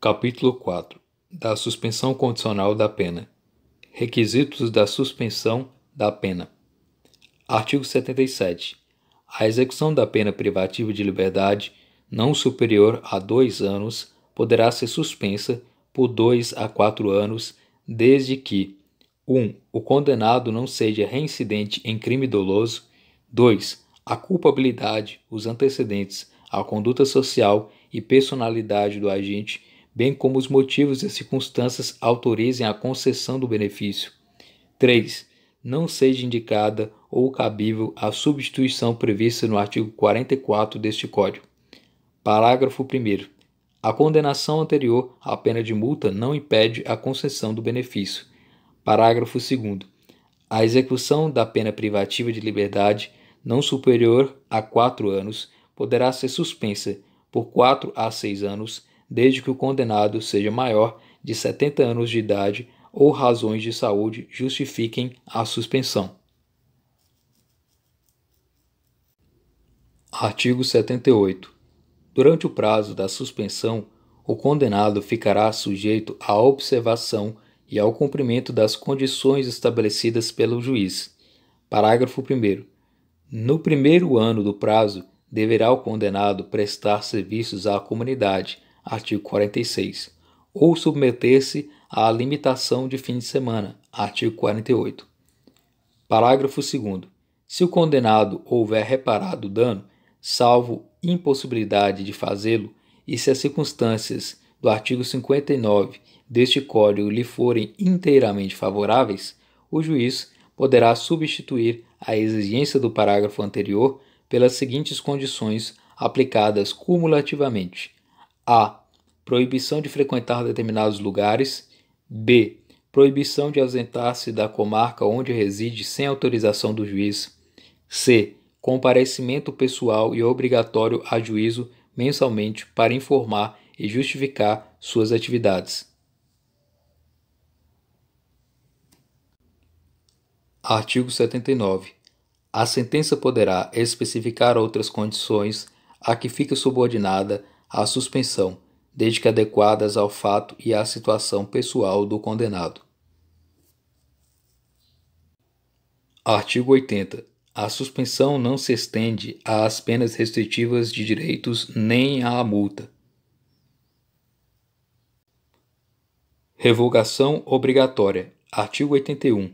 Capítulo 4 Da suspensão condicional da pena. Requisitos da suspensão da pena. Artigo 77. A execução da pena privativa de liberdade não superior a dois anos poderá ser suspensa por dois a quatro anos, desde que 1. o condenado não seja reincidente em crime doloso. 2. A culpabilidade, os antecedentes, a conduta social e personalidade do agente bem como os motivos e as circunstâncias autorizem a concessão do benefício. 3. Não seja indicada ou cabível a substituição prevista no artigo 44 deste Código. Parágrafo 1. A condenação anterior à pena de multa não impede a concessão do benefício. Parágrafo 2. A execução da pena privativa de liberdade não superior a quatro anos poderá ser suspensa por quatro a seis anos desde que o condenado seja maior de 70 anos de idade ou razões de saúde justifiquem a suspensão. Artigo 78. Durante o prazo da suspensão, o condenado ficará sujeito à observação e ao cumprimento das condições estabelecidas pelo juiz. Parágrafo 1. No primeiro ano do prazo, deverá o condenado prestar serviços à comunidade, artigo 46, ou submeter-se à limitação de fim de semana, artigo 48. Parágrafo 2. Se o condenado houver reparado o dano, salvo impossibilidade de fazê-lo, e se as circunstâncias do artigo 59 deste Código lhe forem inteiramente favoráveis, o juiz poderá substituir a exigência do parágrafo anterior pelas seguintes condições aplicadas cumulativamente: a. Proibição de frequentar determinados lugares. B. Proibição de ausentar-se da comarca onde reside sem autorização do juiz. C. Comparecimento pessoal e obrigatório a juízo mensalmente para informar e justificar suas atividades. Artigo 79. A sentença poderá especificar outras condições a que fica subordinada à suspensão, desde que adequadas ao fato e à situação pessoal do condenado. Artigo 80. A suspensão não se estende às penas restritivas de direitos nem à multa. Revogação obrigatória. Artigo 81.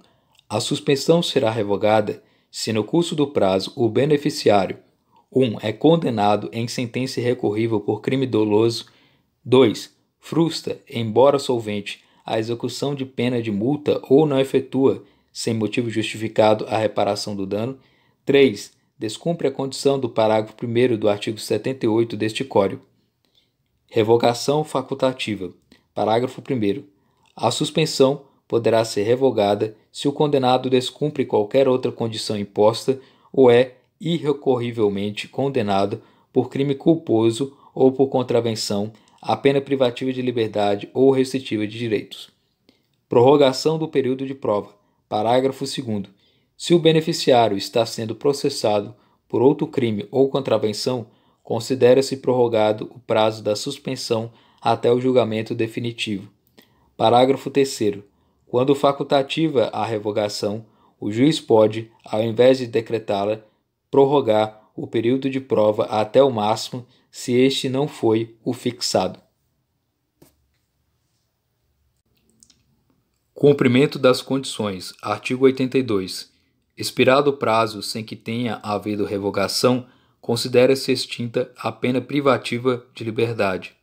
A suspensão será revogada se no curso do prazo o beneficiário 1. Um, é condenado em sentença irrecorrível por crime doloso. 2. frusta embora solvente, a execução de pena de multa ou não efetua, sem motivo justificado, a reparação do dano. 3. Descumpre a condição do parágrafo 1 do artigo 78 deste Código. Revogação facultativa. Parágrafo 1. A suspensão poderá ser revogada se o condenado descumpre qualquer outra condição imposta ou é irrecorrivelmente condenado por crime culposo ou por contravenção à pena privativa de liberdade ou restritiva de direitos. Prorrogação do período de prova. Parágrafo 2. Se o beneficiário está sendo processado por outro crime ou contravenção, considera-se prorrogado o prazo da suspensão até o julgamento definitivo. Parágrafo 3. Quando facultativa a revogação, o juiz pode, ao invés de decretá-la, prorrogar o período de prova até o máximo se este não foi o fixado. Cumprimento das condições. Artigo 82. Expirado o prazo sem que tenha havido revogação, considera-se extinta a pena privativa de liberdade.